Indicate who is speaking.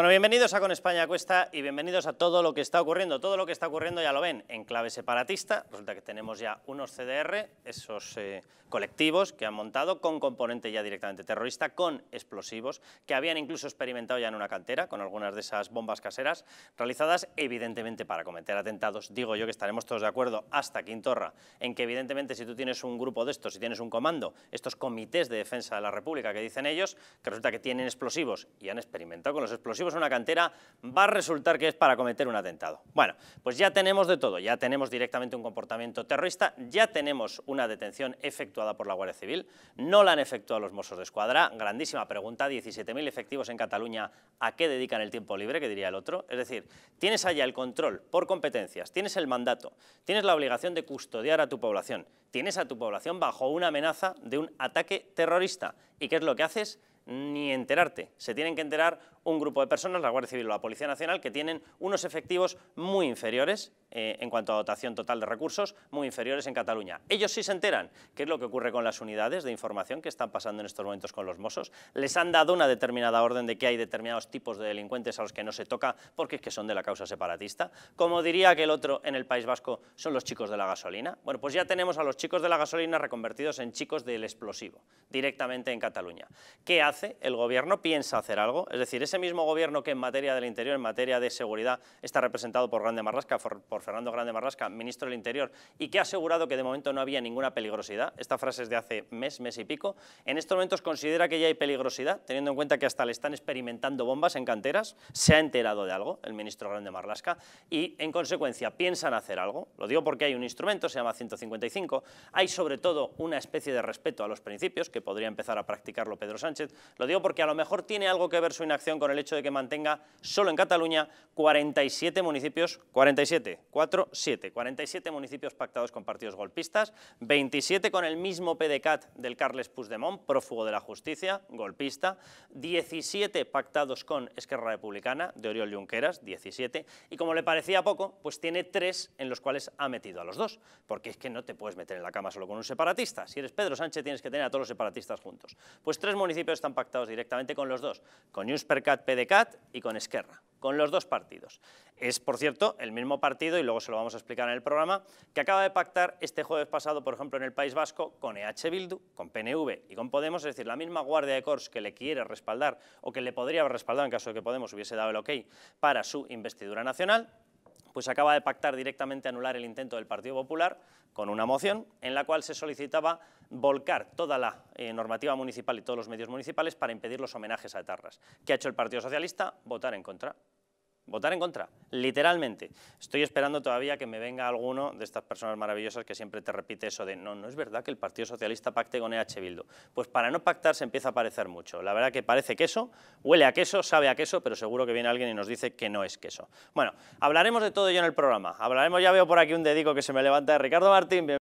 Speaker 1: Bueno, bienvenidos a Con España Cuesta y bienvenidos a todo lo que está ocurriendo. Todo lo que está ocurriendo ya lo ven en clave separatista. Resulta que tenemos ya unos CDR, esos eh, colectivos que han montado con componente ya directamente terrorista, con explosivos, que habían incluso experimentado ya en una cantera con algunas de esas bombas caseras realizadas evidentemente para cometer atentados. Digo yo que estaremos todos de acuerdo hasta Quintorra en que evidentemente si tú tienes un grupo de estos, si tienes un comando, estos comités de defensa de la República que dicen ellos, que resulta que tienen explosivos y han experimentado con los explosivos una cantera, va a resultar que es para cometer un atentado. Bueno, pues ya tenemos de todo, ya tenemos directamente un comportamiento terrorista, ya tenemos una detención efectuada por la Guardia Civil, no la han efectuado los Mossos de Escuadra, grandísima pregunta, 17.000 efectivos en Cataluña, ¿a qué dedican el tiempo libre? que diría el otro, es decir, tienes allá el control por competencias, tienes el mandato, tienes la obligación de custodiar a tu población, tienes a tu población bajo una amenaza de un ataque terrorista, ¿y qué es lo que haces? ni enterarte. Se tienen que enterar un grupo de personas, la Guardia Civil o la Policía Nacional, que tienen unos efectivos muy inferiores eh, en cuanto a dotación total de recursos, muy inferiores en Cataluña. Ellos sí se enteran qué es lo que ocurre con las unidades de información que están pasando en estos momentos con los Mossos. Les han dado una determinada orden de que hay determinados tipos de delincuentes a los que no se toca porque es que son de la causa separatista. Como diría que el otro en el País Vasco son los chicos de la gasolina. Bueno, pues ya tenemos a los chicos de la gasolina reconvertidos en chicos del explosivo, directamente en Cataluña. ¿Qué hace? El gobierno piensa hacer algo, es decir, ese mismo gobierno que en materia del interior, en materia de seguridad, está representado por Grande Marrasca, por Fernando Grande Marlasca, ministro del Interior, y que ha asegurado que de momento no había ninguna peligrosidad, esta frase es de hace mes, mes y pico, en estos momentos considera que ya hay peligrosidad, teniendo en cuenta que hasta le están experimentando bombas en canteras, se ha enterado de algo el ministro Grande Marlasca, y en consecuencia piensan hacer algo, lo digo porque hay un instrumento, se llama 155, hay sobre todo una especie de respeto a los principios, que podría empezar a practicarlo Pedro Sánchez, lo digo porque a lo mejor tiene algo que ver su inacción con el hecho de que mantenga solo en Cataluña 47 municipios, 47 4-7. 47 municipios pactados con partidos golpistas, 27 con el mismo PDCAT del Carles Puigdemont, prófugo de la justicia, golpista, 17 pactados con Esquerra Republicana, de Oriol Junqueras, 17, y como le parecía poco, pues tiene tres en los cuales ha metido a los dos, porque es que no te puedes meter en la cama solo con un separatista, si eres Pedro Sánchez tienes que tener a todos los separatistas juntos. Pues tres municipios están pactados directamente con los dos, con Junts PDCAT y con Esquerra con los dos partidos. Es, por cierto, el mismo partido, y luego se lo vamos a explicar en el programa, que acaba de pactar este jueves pasado, por ejemplo, en el País Vasco, con EH Bildu, con PNV y con Podemos, es decir, la misma guardia de Corps que le quiere respaldar o que le podría haber respaldado en caso de que Podemos hubiese dado el ok para su investidura nacional, pues acaba de pactar directamente anular el intento del Partido Popular con una moción en la cual se solicitaba volcar toda la eh, normativa municipal y todos los medios municipales para impedir los homenajes a etarras. ¿Qué ha hecho el Partido Socialista? Votar en contra votar en contra, literalmente. Estoy esperando todavía que me venga alguno de estas personas maravillosas que siempre te repite eso de no, no es verdad que el Partido Socialista pacte con EH Bildu. Pues para no pactar se empieza a parecer mucho. La verdad que parece queso, huele a queso, sabe a queso, pero seguro que viene alguien y nos dice que no es queso. Bueno, hablaremos de todo yo en el programa. Hablaremos, ya veo por aquí un dedico que se me levanta de Ricardo Martín.